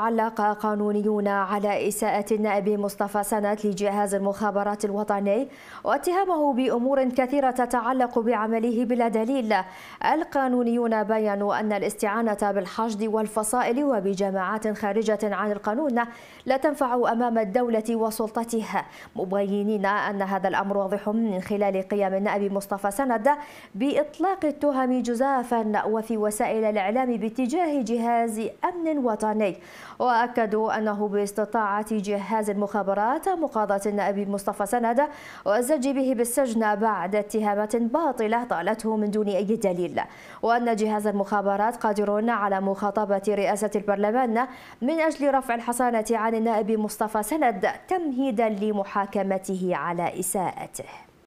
علق قانونيون على إساءة النائب مصطفى سند لجهاز المخابرات الوطني واتهامه بأمور كثيرة تتعلق بعمله بلا دليل القانونيون بيّنوا أن الاستعانة بالحشد والفصائل وبجماعات خارجة عن القانون لا تنفع أمام الدولة وسلطتها مبينين أن هذا الأمر واضح من خلال قيام النائب مصطفى سند بإطلاق التهم جزافا وفي وسائل الإعلام باتجاه جهاز أمن وطني وأكدوا أنه باستطاعة جهاز المخابرات مقاضاة النائب مصطفى سند والزج به بالسجن بعد اتهامات باطلة طالته من دون أي دليل وأن جهاز المخابرات قادر على مخاطبة رئاسة البرلمان من أجل رفع الحصانة عن النائب مصطفى سند تمهيدا لمحاكمته على إساءته